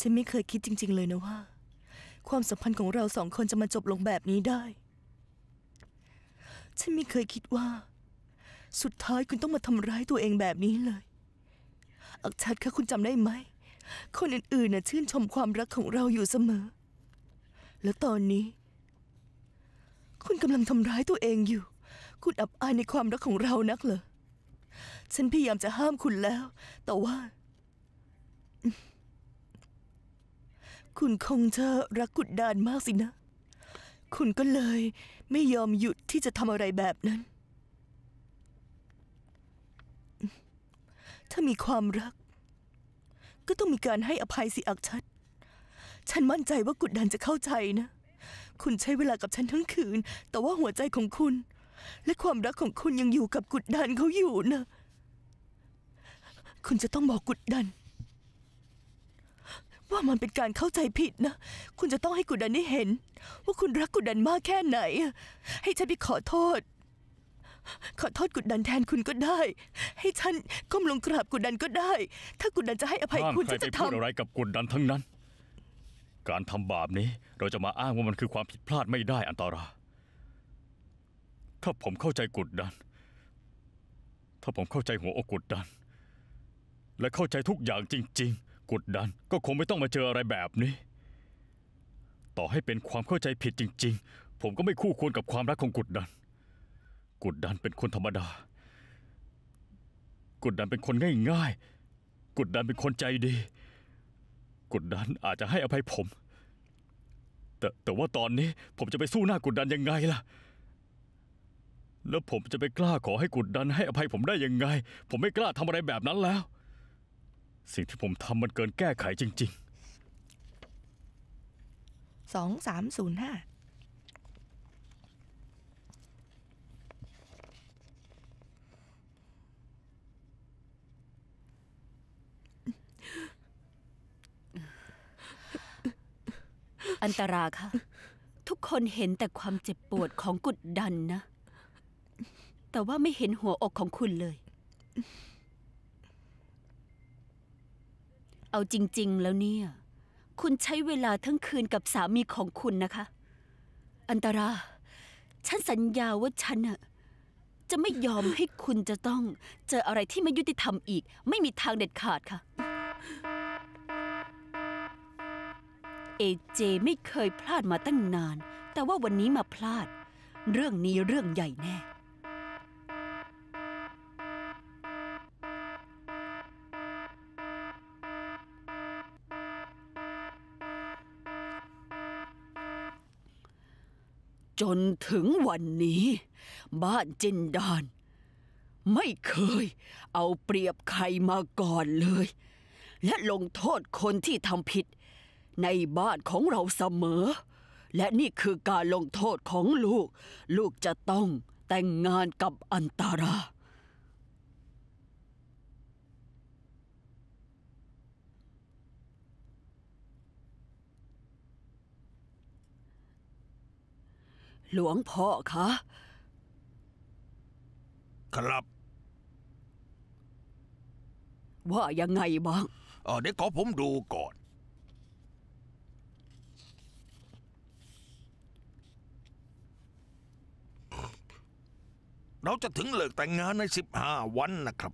ฉันไม่เคยคิดจริงๆเลยนะว่า ความสัมพันธ์ของเราสองคนจะมาจบลงแบบนี้ได้ ฉันไม่เคยคิดว่า สุดท้ายคุณต้องมาทำร้ายตัวเองแบบนี้เลย อักชัดคะคุณจำได้ไหม คนอื่นๆน่ะชื่นชมความรักของเราอยู่เสมอ แล้วตอนนี้ คุณกำลังทำร้ายตัวเองอยู่ คุณอับอายในความรักของเรานักเหรอ ฉันพยายามจะห้ามคุณแล้ว แต่ว่าคุณคงจะรักกุดดานมากสินะ คุณก็เลยไม่ยอมหยุดที่จะทำอะไรแบบนั้น ถ้ามีความรัก ก็ต้องมีการให้อภัยสิอักชัด ฉันมั่นใจว่ากุดดันจะเข้าใจนะ คุณใช้เวลากับฉันทั้งคืน แต่ว่าหัวใจของคุณ และความรักของคุณยังอยู่กับกุดดันเขาอยู่นะ คุณจะต้องบอกกุดดันว่ามันเป็นการเข้าใจผิดนะ คุณจะต้องให้กุดันได้เห็นว่าคุณรักกุดันมากแค่ไหน ให้ฉันไปขอโทษ ขอโทษกุดันแทนคุณก็ได้ ให้ฉันก้มลงกราบกุดันก็ได้ ถ้ากุดันจะให้อภัยคุณจะทำอะไรกับกุดันทั้งนั้น การทำบาปนี้เราจะมาอ้างว่ามันคือความผิดพลาดไม่ได้อันตราถ้าผมเข้าใจกุดัน ถ้าผมเข้าใจหัวอกกุดัน และเข้าใจทุกอย่างจริงกดดันก็คงไม่ต้องมาเจออะไรแบบนี้ ต่อให้เป็นความเข้าใจผิดจริงๆ ผมก็ไม่คู่ควรกับความรักของกดดันกดดันเป็นคนธรรมดากดดันเป็นคนง่ายๆกดดันเป็นคนใจดีกดดันอาจจะให้อภัยผม แต่แต่ว่าตอนนี้ผมจะไปสู้หน้ากดดันยังไงล่ะ แล้วผมจะไปกล้าขอให้กดดันให้อภัยผมได้ยังไง ผมไม่กล้าทำอะไรแบบนั้นแล้วสิ่งที่ผมทำมันเกินแก้ไขจริงๆสองสามศูนย์ห้า อันตราค่ะ ทุกคนเห็นแต่ความเจ็บปวดของกุดดันนะ แต่ว่าไม่เห็นหัวอกของคุณเลยเอาจริง ๆ แล้วเนี่ย คุณใช้เวลาทั้งคืนกับสามีของคุณนะคะ อันตรา ฉันสัญญาว่าฉันอะจะไม่ยอมให้คุณจะต้องเจออะไรที่ไม่ยุติธรรมอีก ไม่มีทางเด็ดขาดค่ะ เอเจไม่เคยพลาดมาตั้งนาน แต่ว่าวันนี้มาพลาด เรื่องนี้เรื่องใหญ่แน่ถึงวันนี้ บ้านจินดานไม่เคยเอาเปรียบใครมาก่อนเลย และลงโทษคนที่ทำผิดในบ้านของเราเสมอ และนี่คือการลงโทษของลูก ลูกจะต้องแต่งงานกับอันตาราหลวงพ่อคะ ครับ ว่ายังไงบ้างเเดี๋ยวขอผมดูก่อน เราจะถึงเลิกแต่งงานในสิบห้าวันนะครับ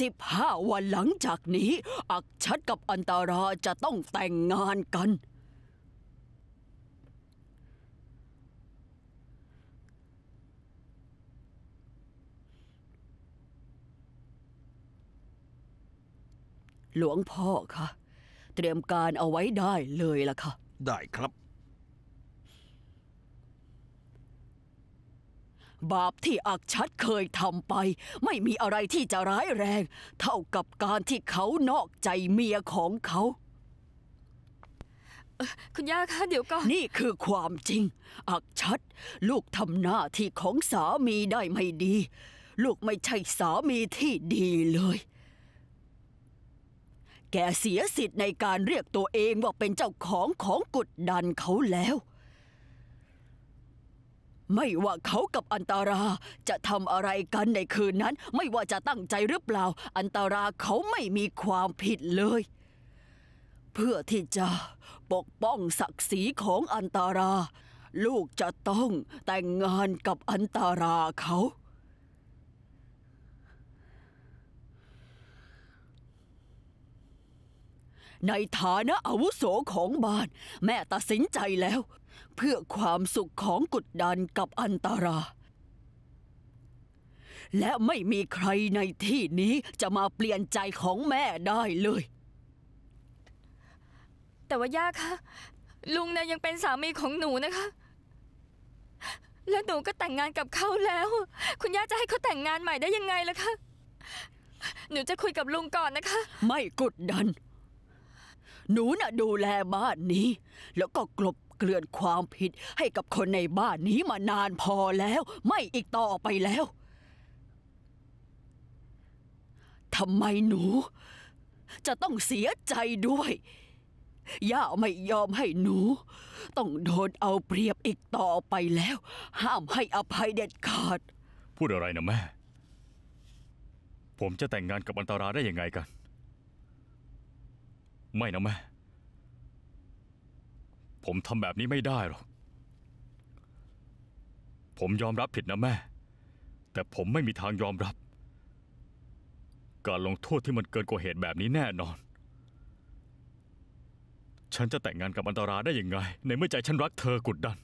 สิบห้าวันหลังจากนี้ อักชัดกับอันตราจะต้องแต่งงานกันหลวงพ่อคะเตรียมการเอาไว้ได้เลยล่ะค่ะ ได้ครับ บาปที่อักชัดเคยทำไป ไม่มีอะไรที่จะร้ายแรง เท่ากับการที่เขานอกใจเมียของเขาคุณย่าคะเดี๋ยวก่อนนี่คือความจริง อักชัด ลูกทำหน้าที่ของสามีได้ไม่ดี ลูกไม่ใช่สามีที่ดีเลยแกเสียสิทธิ์ในการเรียกตัวเองว่าเป็นเจ้าของของกดดันเขาแล้ว ไม่ว่าเขากับอันตาราจะทำอะไรกันในคืนนั้นไม่ว่าจะตั้งใจหรือเปล่าอันตาราเขาไม่มีความผิดเลย เพื่อที่จะปกป้องศักดิ์ศรีของอันตาราลูกจะต้องแต่งงานกับอันตาราเขาในฐานะอาวุโสของบ้านแม่ตัดสินใจแล้วเพื่อความสุขของกุดดันกับอันตราและไม่มีใครในที่นี้จะมาเปลี่ยนใจของแม่ได้เลย แต่ว่าย่าคะ ลุงนะยังเป็นสามีของหนูนะคะ แล้วหนูก็แต่งงานกับเขาแล้ว คุณย่าจะให้เขาแต่งงานใหม่ได้ยังไงล่ะคะหนูจะคุยกับลุงก่อนนะคะ ไม่กดดันหนูน่ะดูแลบ้านนี้ แล้วก็กลบเกลื่อนความผิดให้กับคนในบ้านนี้มานานพอแล้ว ไม่อีกต่อไปแล้วทำไมหนูจะต้องเสียใจด้วยย่าไม่ยอมให้หนูต้องโดนเอาเปรียบอีกต่อไปแล้ว ห้ามให้อภัยเด็ดขาด พูดอะไรนะแม่ ผมจะแต่งงานกับอันตราได้ยังไงกันไม่นะแม่ ผมทำแบบนี้ไม่ได้หรอก ผมยอมรับผิดนะแม่ แต่ผมไม่มีทางยอมรับ การลงโทษที่มันเกินกว่าเหตุแบบนี้แน่นอน ฉันจะแต่งงานกับอันตราได้ยังไง ในเมื่อใจฉันรักเธอกุดดัน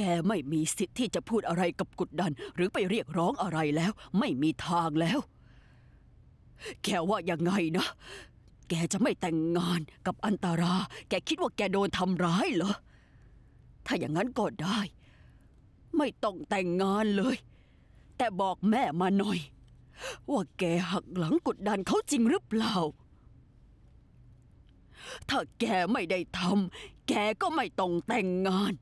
แกไม่มีสิทธิ์ที่จะพูดอะไรกับกุดดัน หรือไปเรียกร้องอะไรแล้วไม่มีทางแล้ว แกว่ายังไงนะ แกจะไม่แต่งงานกับอันตราแกคิดว่าแกโดนทำร้ายเหรอถ้าอย่างนั้นก็ได้ไม่ต้องแต่งงานเลย แต่บอกแม่มาหน่อย ว่าแกหักหลังกดดันเขาจริงหรือเปล่า ถ้าแกไม่ได้ทำแกก็ไม่ต้องแต่งงาน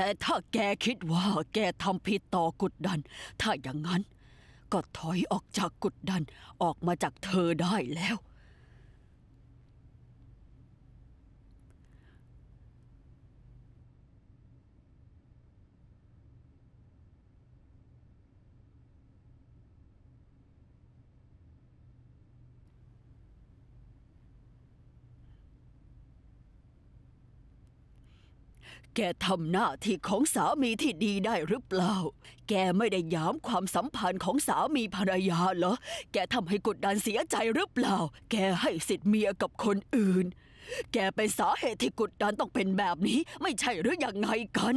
แต่ถ้าแกคิดว่าแกทำผิดต่อกุดดัน ถ้าอย่างนั้น ก็ถอยออกจากกุดดันออกมาจากเธอได้แล้วแกทำหน้าที่ของสามีที่ดีได้หรือเปล่า แกไม่ได้ย้ำความสัมพันธ์ของสามีภรรยาเหรอ แกทำให้กดดันเสียใจหรือเปล่า แกให้สิทธิ์เมียกับคนอื่น แกเป็นสาเหตุที่กดดันต้องเป็นแบบนี้ ไม่ใช่หรืออยังไงกัน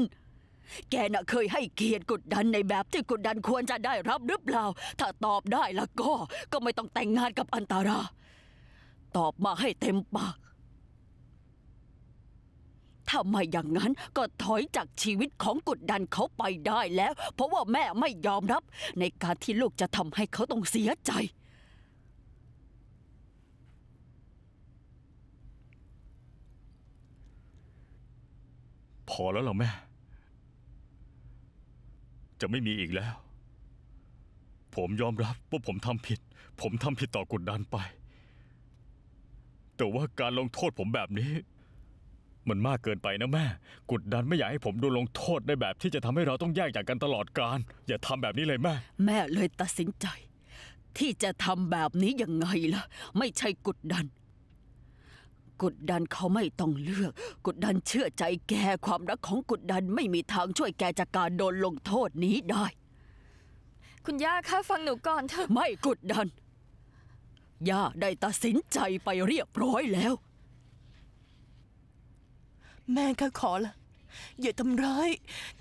แกน่ะเคยให้เกียรติกดดันในแบบที่กดดันควรจะได้รับหรือเปล่า ถ้าตอบได้แล้วก็ ก็ไม่ต้องแต่งงานกับอันตารา ตอบมาให้เต็มปากถ้าไม่อย่างนั้นก็ถอยจากชีวิตของกดดันเขาไปได้แล้ว เพราะว่าแม่ไม่ยอมรับ ในการที่ลูกจะทำให้เขาต้องเสียใจ พอแล้วหรอแม่ จะไม่มีอีกแล้ว ผมยอมรับ ว่าผมทำผิด ผมทำผิดต่อกดดันไป แต่ว่าการลงโทษผมแบบนี้มันมากเกินไปนะแม่กดดันไม่อยากให้ผมโดนลงโทษในแบบที่จะทำให้เราต้องแยกจากกันตลอดกาล อย่าทำแบบนี้เลยแม่ แม่เลยตัดสินใจ ที่จะทำแบบนี้ยังไงล่ะ ไม่ใช่กดดันกดดันเขาไม่ต้องเลือกกดดันเชื่อใจแกความรักของกดดัน ไม่มีทางช่วยแกจากการโดนลงโทษนี้ได้ คุณย่าคะฟังหนูก่อนเถอะ ไม่กดดัน ย่าได้ตัดสินใจไปเรียบร้อยแล้วแม่ข้าขอละ อย่าทำร้าย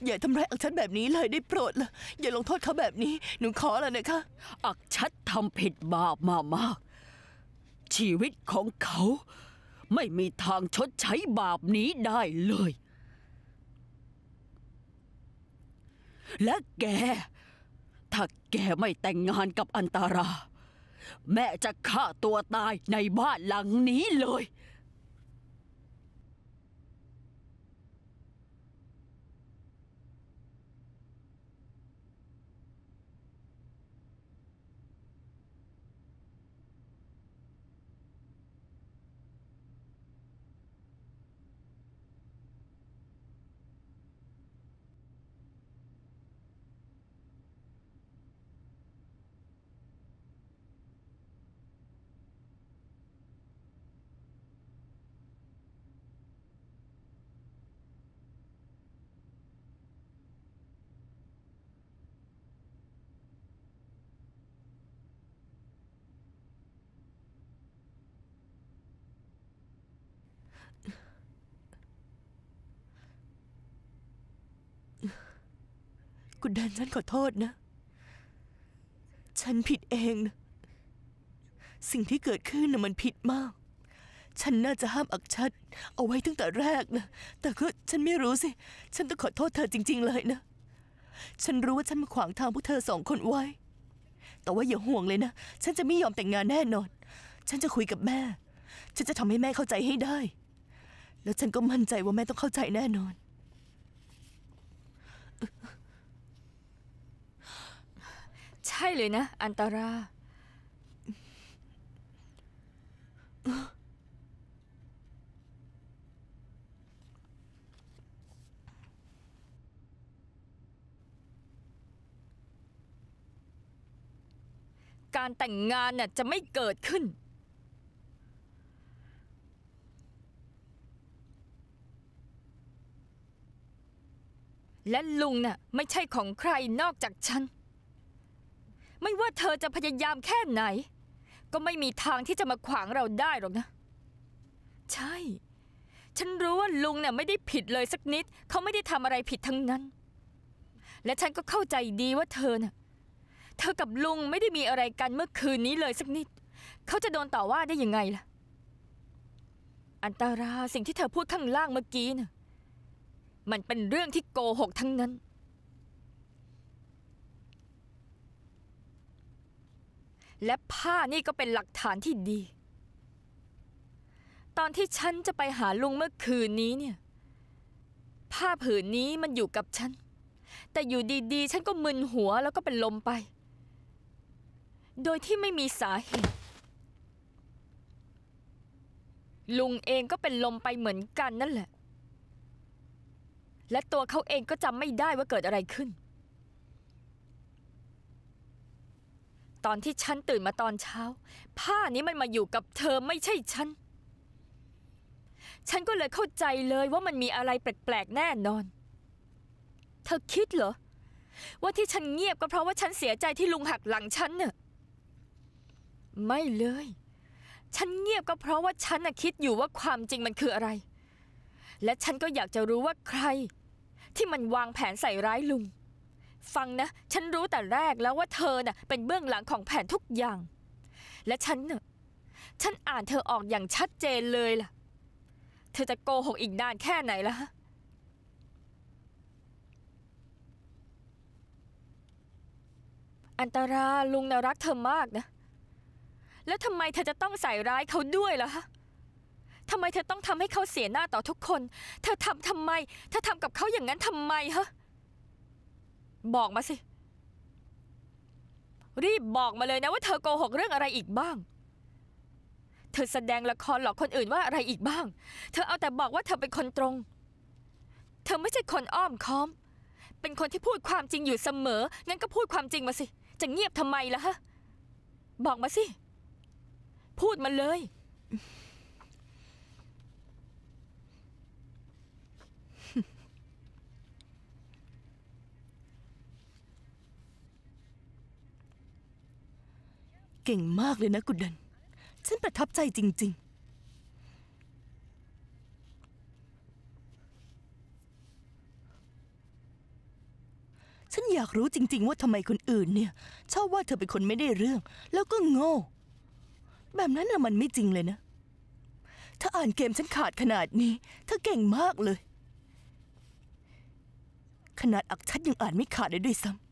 อย่าทำร้ายอักชัดแบบนี้เลยได้โปรดละอย่าลงโทษเขาแบบนี้ หนูขอละนะคะ อักชัดทำผิดบาปมามาก ชีวิตของเขาไม่มีทางชดใช้บาปนี้ได้เลย และแก ถ้าแกไม่แต่งงานกับอันตารา แม่จะฆ่าตัวตายในบ้านหลังนี้เลยคุณแดนฉันขอโทษนะ ฉันผิดเองนะ สิ่งที่เกิดขึ้นนะมันผิดมาก ฉันน่าจะห้ามอักชัด เอาไว้ตั้งแต่แรกนะ แต่ก็ฉันไม่รู้สิ ฉันต้องขอโทษเธอจริง ๆ เลยนะ ฉันรู้ว่าฉันมาขวางทางพวกเธอสองคนไว้ แต่ว่าอย่าห่วงเลยนะ ฉันจะไม่ยอมแต่งงานแน่นอน ฉันจะคุยกับแม่ ฉันจะทำให้แม่เข้าใจให้ได้ แล้วฉันก็มั่นใจว่าแม่ต้องเข้าใจแน่นอนช่เลยนะ อันตราการแต่งงานน่ะจะไม่เกิดขึ้น และลุงน่ะไม่ใช่ของใครนอกจากฉันไม่ว่าเธอจะพยายามแค่ไหน ก็ไม่มีทางที่จะมาขวางเราได้หรอกนะ ใช่ ฉันรู้ว่าลุงเนี่ยไม่ได้ผิดเลยสักนิด เขาไม่ได้ทำอะไรผิดทั้งนั้น และฉันก็เข้าใจดีว่าเธอเน่ะเธอกับลุงไม่ได้มีอะไรกันเมื่อคืนนี้เลยสักนิด เขาจะโดนต่อว่าได้ยังไงล่ะอันตาราสิ่งที่เธอพูดข้างล่างเมื่อกี้น่ะ มันเป็นเรื่องที่โกหกทั้งนั้นและผ้านี่ก็เป็นหลักฐานที่ดี ตอนที่ฉันจะไปหาลุงเมื่อคืนนี้เนี่ย ผ้าผืนนี้มันอยู่กับฉัน แต่อยู่ดีๆ ฉันก็มึนหัวแล้วก็เป็นลมไป โดยที่ไม่มีสาเหตุ ลุงเองก็เป็นลมไปเหมือนกันนั่นแหละ และตัวเขาเองก็จำไม่ได้ว่าเกิดอะไรขึ้นตอนที่ฉันตื่นมาตอนเช้า ผ้านี้มันมาอยู่กับเธอไม่ใช่ฉัน ฉันก็เลยเข้าใจเลยว่ามันมีอะไรแปลกๆแน่นอน เธอคิดเหรอ ว่าที่ฉันเงียบก็เพราะว่าฉันเสียใจที่ลุงหักหลังฉันเน่ะไม่เลย ฉันเงียบก็เพราะว่าฉันน่ะคิดอยู่ว่าความจริงมันคืออะไร และฉันก็อยากจะรู้ว่าใคร ที่มันวางแผนใส่ร้ายลุงฟังนะฉันรู้แต่แรกแล้วว่าเธอน่ะเป็นเบื้องหลังของแผนทุกอย่าง และฉันเน่ะฉันอ่านเธอออกอย่างชัดเจนเลยล่ะเธอจะโกหกอีกนานแค่ไหนล่ะอันตราลุงนะรักเธอมากนะ แล้วทำไมเธอจะต้องใส่ร้ายเขาด้วยล่ะฮะทำไมเธอต้องทำให้เขาเสียหน้าต่อทุกคน เธอทำทำไมเธอทำกับเขาอย่างนั้นทำไมฮะบอกมาสิ รีบบอกมาเลยนะว่าเธอโกหกเรื่องอะไรอีกบ้าง เธอแสดงละครหลอกคนอื่นว่าอะไรอีกบ้าง เธอเอาแต่บอกว่าเธอเป็นคนตรง เธอไม่ใช่คนอ้อมค้อม เป็นคนที่พูดความจริงอยู่เสมองั้นก็พูดความจริงมาสิ จะเงียบทำไมล่ะฮะ บอกมาสิ พูดมาเลยเก่งมากเลยนะกุดดัน ฉันประทับใจจริงๆ ฉันอยากรู้จริงๆว่าทำไมคนอื่นเนี่ย ชอบว่าเธอเป็นคนไม่ได้เรื่อง แล้วก็โง่ แบบนั้นน่ะมันไม่จริงเลยนะ ถ้าอ่านเกมฉันขาดขนาดนี้เธอเก่งมากเลย ขนาดอักชัดยังอ่านไม่ขาดเลยด้วยซ้ำ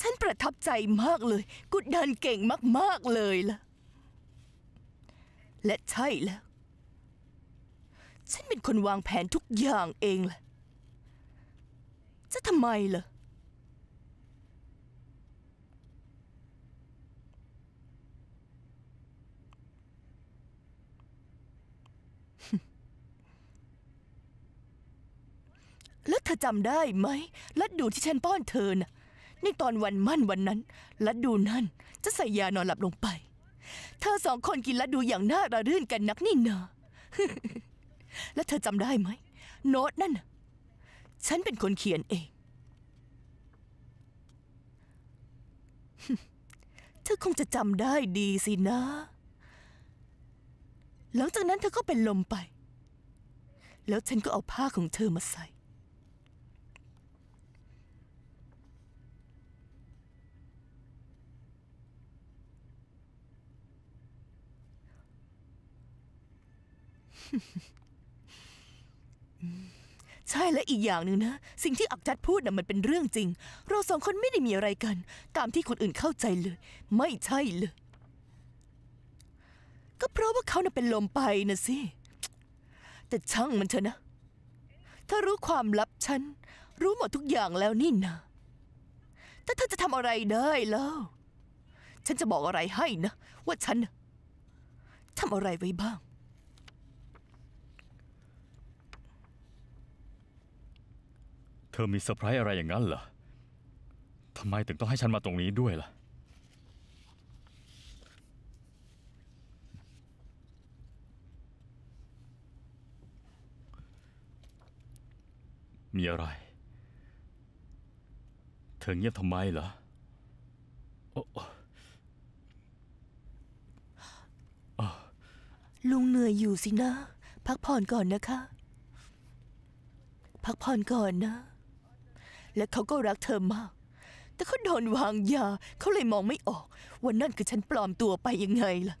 ฉันประทับใจมากเลย กุดดันเก่งมากๆ เลยล่ะ และใช่แล้ว ฉันเป็นคนวางแผนทุกอย่างเองล่ะ จะทำไมล่ะ แล้วเธอจำได้ไหม แล้วดูที่ฉันป้อนเธอน่ะในตอนวันมั่นวันนั้นและดูนั่น จะใส่ยานอนหลับลงไป เธอสองคนกินและดูอย่างน่าระรื่นกันนักนี่เนาะและเธอจำได้ไหมโน้ตนั่น ฉันเป็นคนเขียนเอง เธอคงจะจำได้ดีสินะ หลังจากนั้นเธอก็เป็นลมไป แล้วฉันก็เอาผ้าของเธอมาใส่ใช่และอีกอย่างหนึ่งนะ สิ่งที่อักจัดพูดนะ่ะมันเป็นเรื่องจริง เราสองคนไม่ได้มีอะไรกัน ตามที่คนอื่นเข้าใจเลย ไม่ใช่เลย ก็เพราะว่าเขาน่ะเป็นลมไปนะสิแต่ช่างมันเถอะนะ ถ้ารู้ความลับฉัน รู้หมดทุกอย่างแล้วนี่นะถ้าเธอจะทำอะไรได้แล้ว ฉันจะบอกอะไรให้นะว่าฉันทำอะไรไว้บ้างธอมีเซอร์ไพรส์อะไรอย่างนั้นเหรอ ทำไมถึงต้องให้ฉันมาตรงนี้ด้วยล่ะ มีอะไร เธอเงียบทำไมเหรอ ลุงเหนื่อยอยู่สินะ พักผ่อนก่อนนะคะ พักผ่อนก่อนนะและเขาก็รักเธอมาก แต่เขาโดนวางยาเขาเลยมองไม่ออกว่านั่นคือฉันปลอมตัวไปยังไงล่ะ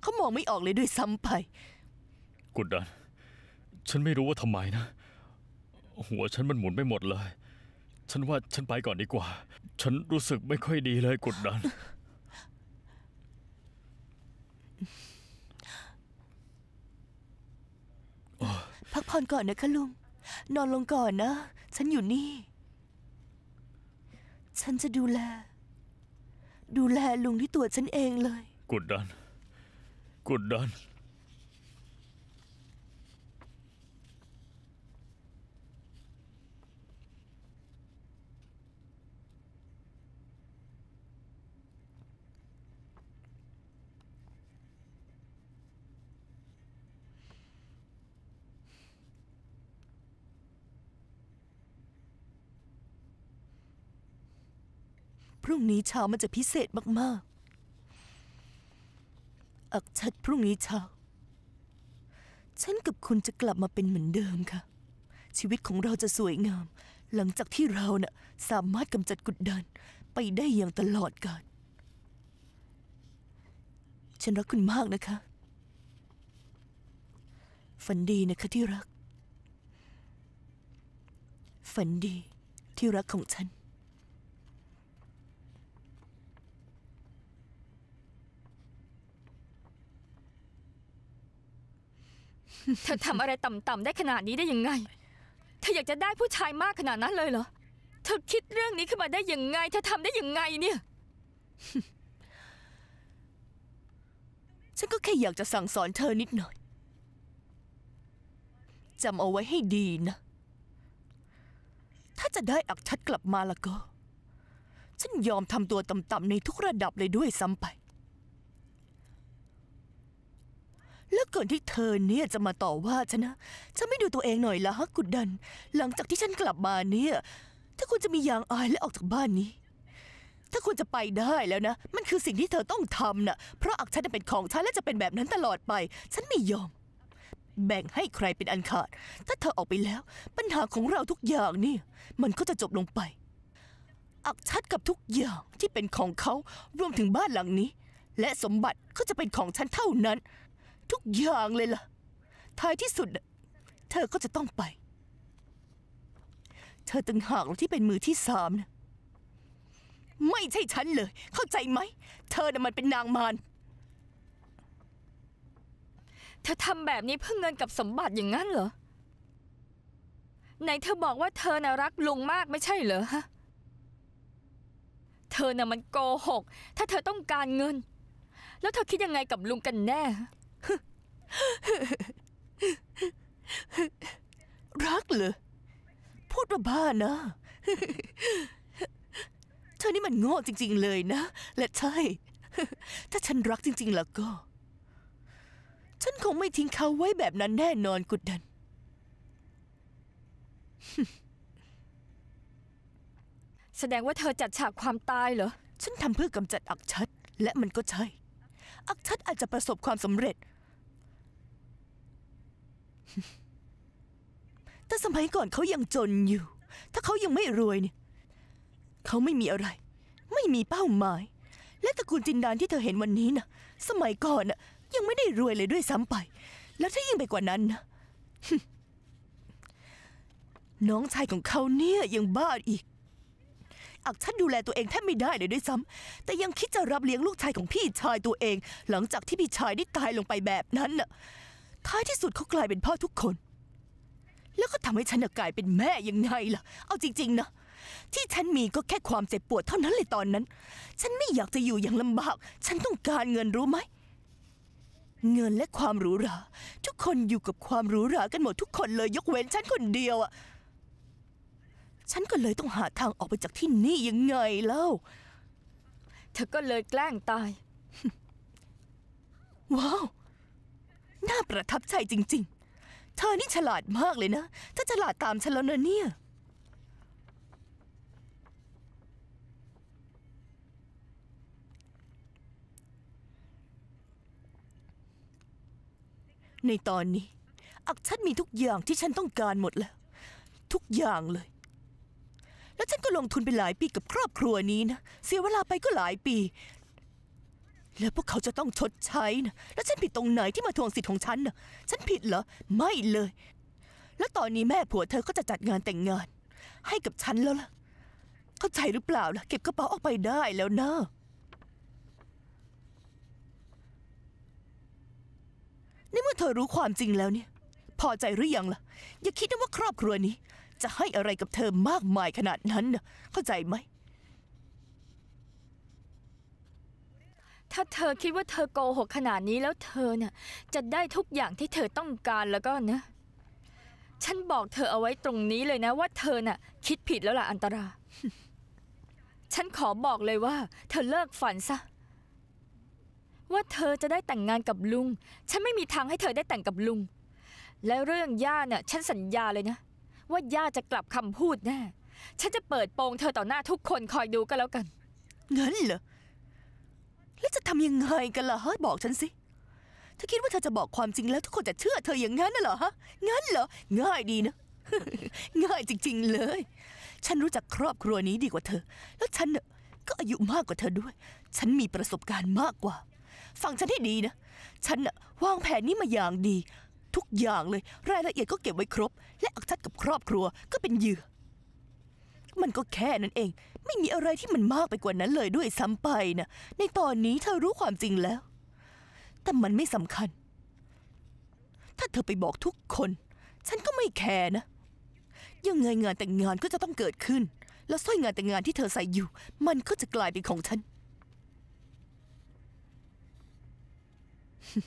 เขามองไม่ออกเลยด้วยซ้ำไป กุดดันฉันไม่รู้ว่าทำไมนะ หัวฉันมันหมุนไม่หมดเลย ฉันว่าฉันไปก่อนดีกว่า ฉันรู้สึกไม่ค่อยดีเลยกุดดันพักผ่อนก่อนนะคะลุง นอนลงก่อนนะ ฉันอยู่นี่ฉันจะดูแล ดูแลลุงที่ตัวฉันเองเลยกดดันกดดันพรุ่งนี้เช้ามันจะพิเศษมากๆ อักชัดพรุ่งนี้เช้า ฉันกับคุณจะกลับมาเป็นเหมือนเดิมค่ะ ชีวิตของเราจะสวยงาม หลังจากที่เราเนะ่ะสามารถกำจัดกุดดัน ไปได้อย่างตลอดกาล ฉันรักคุณมากนะคะ ฝันดีนะคะที่รักฝันดีที่รักของฉันเธอทำอะไรต่ำๆได้ขนาดนี้ได้ยังไงเธออยากจะได้ผู้ชายมากขนาดนั้นเลยเหรอ เธอคิดเรื่องนี้ขึ้นมาได้ยังไง เธอทำได้ยังไงเนี่ย ฉันก็แค่อยากจะสั่งสอนเธอนิดหน่อยจำเอาไว้ให้ดีนะ ถ้าจะได้อักชัดกลับมาละก็ ฉันยอมทำตัวต่ำๆในทุกระดับเลยด้วยซ้ำไปแล้วก่อนที่เธอเนี่ยจะมาต่อว่าฉันนะ ฉันไม่ดูตัวเองหน่อยละฮะกุดดัน หลังจากที่ฉันกลับมาเนี่ย ถ้าคุณจะมียางอายและออกจากบ้านนี้ ถ้าคุณจะไปได้แล้วนะ มันคือสิ่งที่เธอต้องทำนะ่ะ เพราะอักฉันเป็นของฉันและจะเป็นแบบนั้นตลอดไป ฉันไม่ยอม แบ่งให้ใครเป็นอันขาด ถ้าเธอออกไปแล้ว ปัญหาของเราทุกอย่างเนี่ยมันก็จะจบลงไป อักชัดกับทุกอย่างที่เป็นของเขารวมถึงบ้านหลังนี้ และสมบัติก็จะเป็นของฉันเท่านั้นทุก อย่างเลยล่ะท้ายที่สุด เธอก็จะต้องไป เธอตึางหากที่เป็นมือที่สามนะ ไม่ใช่ฉันเลย เข้าใจไหม เธอน่ะมันเป็นนางมารเธอทำแบบนี้เพื่อเงินกับสมบัติอย่างนั้นเหรอไหนเธอบอกว่าเธอน่ะรักลุงมากไม่ใช่เหรอฮะเธอน่ะมันโกหก ถ้าเธอต้องการเงิน แล้วเธอคิดยังไงกับลุงกันแน่รักเหรอ พูดว่าบ้านะเธอนี่มันโง่จริงๆเลยนะ และใช่ ถ้าฉันรักจริงๆแล้วก็ ฉันคงไม่ทิ้งเขาไว้แบบนั้นแน่นอนกุดดัน แสดงว่าเธอจัดฉากความตายเหรอ ฉันทำเพื่อกำจัดอักชัด และมันก็ใช่ อักชัดอาจจะประสบความสำเร็จแต่สมัยก่อนเขายังจนอยู่ ถ้าเขายังไม่รวยเนี่ยเขาไม่มีอะไร ไม่มีเป้าหมาย และตระกูลจินดานที่เธอเห็นวันนี้นะสมัยก่อนน่ะ ยังไม่ได้รวยเลยด้วยซ้ำไป แล้วถ้ายิ่งไปกว่านั้นนะน้องชายของเขาเนี่ยยังบ้าอีกอักชัดดูแลตัวเองแทบไม่ได้เลยด้วยซ้ำแต่ยังคิดจะรับเลี้ยงลูกชายของพี่ชายตัวเอง หลังจากที่พี่ชายได้ตายลงไปแบบนั้นน่ะท้ายที่สุดเขากลายเป็นพ่อทุกคน แล้วก็ทำให้ฉันกลายเป็นแม่ยังไงล่ะ เอาจริง ๆ นะ ที่ฉันมีก็แค่ความเจ็บปวดเท่านั้นเลยตอนนั้น ฉันไม่อยากจะอยู่อย่างลำบาก ฉันต้องการเงินรู้ไหม เงินและความหรูหรา ทุกคนอยู่กับความหรูหรากันหมดทุกคนเลย ยกเว้นฉันคนเดียวอะฉันก็เลยต้องหาทางออกไปจากที่นี่ยังไงเล่าเธอก็เลยแกล้งตาย ว้าวน่าประทับใจจริง ๆ เธอนี่ฉลาดมากเลยนะ ถ้าฉลาดตามฉันแล้วนะเนี่ย ในตอนนี้ อักชัดมีทุกอย่างที่ฉันต้องการหมดแล้ว ทุกอย่างเลย แล้วฉันก็ลงทุนไปหลายปีกับครอบครัวนี้นะ เสียเวลาไปก็หลายปีแล้วพวกเขาจะต้องชดใช้นะ แล้วฉันผิดตรงไหนที่มาทวงสิทธิ์ของฉันนะฉันผิดเหรอ ไม่เลย แล้วตอนนี้แม่ผัวเธอก็จะจัดงานแต่งงานให้กับฉันแล้วล่ะ เข้าใจหรือเปล่าล่ะ เก็บกระเป๋าออกไปได้แล้วนะ นี่เมื่อเธอรู้ความจริงแล้วเนี่ย พอใจหรือยังล่ะ อย่าคิดนะว่าครอบครัวนี้จะให้อะไรกับเธอมากมายขนาดนั้นนะเข้าใจไหมถ้าเธอคิดว่าเธอโกหกขนาดนี้แล้วเธอเนี่ยจะได้ทุกอย่างที่เธอต้องการแล้วก็นะ ฉันบอกเธอเอาไว้ตรงนี้เลยนะ ว่าเธอน่ะ คิดผิดแล้วล่ะอันตรา ฉันขอบอกเลยว่าเธอเลิกฝันซะ ว่าเธอจะได้แต่งงานกับลุง ฉันไม่มีทางให้เธอได้แต่งกับลุง และเรื่องย่าเนี่ยฉันสัญญาเลยนะว่าย่าจะกลับคำพูดแน่ ฉันจะเปิดโปงเธอต่อหน้าทุกคนคอยดูก็แล้วกัน งั้นเหรอแล้วจะทำยังไงกันล่ะฮะบอกฉันสิ เธอคิดว่าเธอจะบอกความจริงแล้วทุกคนจะเชื่อเธออย่างนั้นน่ะเหรอฮะงั้นเหรอ ง่ายดีนะ ง่ายจริง ๆ เลย ฉันรู้จักครอบครัวนี้ดีกว่าเธอ แล้วฉันน่ะก็อายุมากกว่าเธอด้วย ฉันมีประสบการณ์มากกว่า ฟังฉันให้ดีนะ ฉันน่ะวางแผนนี้มาอย่างดี ทุกอย่างเลย รายละเอียดก็เก็บไว้ครบ และอักชัดกับครอบครัวก็เป็นเหยื่อมันก็แค่นั้นเอง ไม่มีอะไรที่มันมากไปกว่านั้นเลยด้วยซ้ำไปนะในตอนนี้เธอรู้ความจริงแล้วแต่มันไม่สำคัญ ถ้าเธอไปบอกทุกคน ฉันก็ไม่แคร์นะยังไงงานแต่งงานก็จะต้องเกิดขึ้น แล้วสร้อยงานแต่งงานที่เธอใส่อยู่ มันก็จะกลายเป็นของฉัน